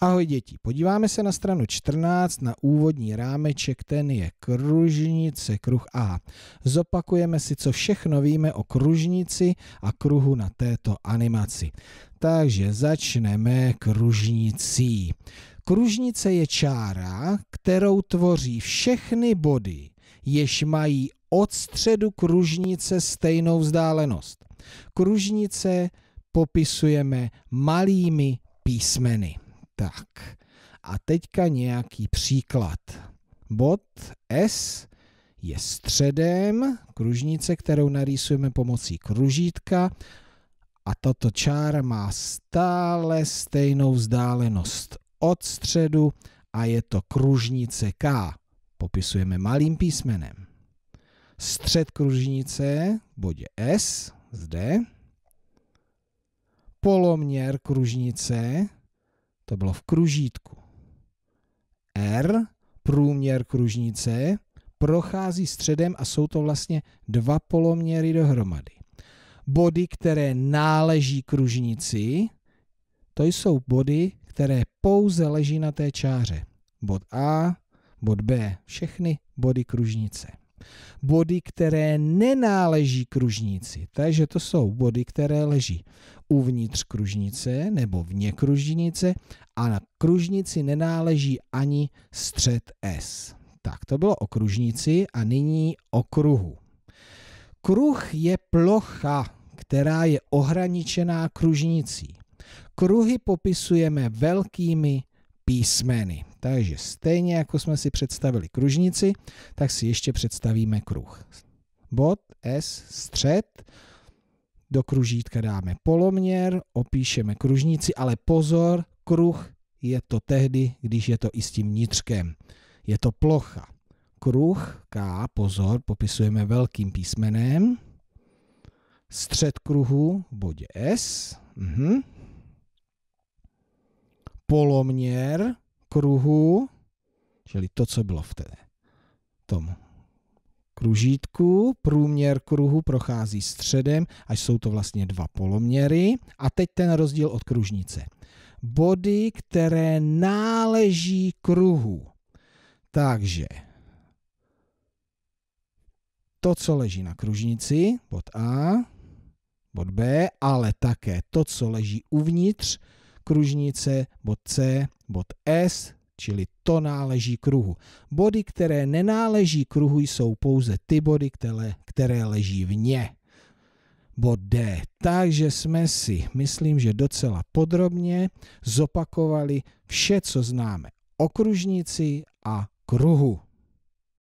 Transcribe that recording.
Ahoj děti, podíváme se na stranu 14 na úvodní rámeček, ten je kružnice, kruh A. Zopakujeme si, co všechno víme o kružnici a kruhu na této animaci. Takže začneme kružnicí. Kružnice je čára, kterou tvoří všechny body, jež mají od středu kružnice stejnou vzdálenost. Kružnice popisujeme malými písmeny. Tak a teďka nějaký příklad. Bod S je středem kružnice, kterou narýsujeme pomocí kružítka a tato čára má stále stejnou vzdálenost od středu a je to kružnice K. Popisujeme malým písmenem. Střed kružnice v bodě S, zde, poloměr kružnice to bylo v kružítku. R, průměr kružnice, prochází středem a jsou to vlastně dva poloměry dohromady. Body, které náleží kružnici, to jsou body, které pouze leží na té čáře. Bod A, bod B, všechny body kružnice body, které nenáleží kružnici. Takže to jsou body, které leží uvnitř kružnice nebo vně kružnice a na kružnici nenáleží ani střed S. Tak to bylo o kružnici a nyní o kruhu. Kruh je plocha, která je ohraničená kružnicí. Kruhy popisujeme velkými písmeny. Takže stejně jako jsme si představili kružnici, tak si ještě představíme kruh. Bod S, střed, do kružítka dáme poloměr, opíšeme kružnici, ale pozor, kruh je to tehdy, když je to i s tím vnitřkem. Je to plocha. Kruh, K, pozor, popisujeme velkým písmenem. Střed kruhu v bodě S. Mhm. Poloměr kruhu, čili to, co bylo v té, tom kružítku, průměr kruhu prochází středem, až jsou to vlastně dva poloměry. A teď ten rozdíl od kružnice. Body, které náleží kruhu. Takže to, co leží na kružnici, bod A, bod B, ale také to, co leží uvnitř kružnice, bod C, bod S, čili to náleží kruhu. Body, které nenáleží kruhu, jsou pouze ty body, které, které leží vně. Bod D. Takže jsme si, myslím, že docela podrobně zopakovali vše, co známe o kružnici a kruhu.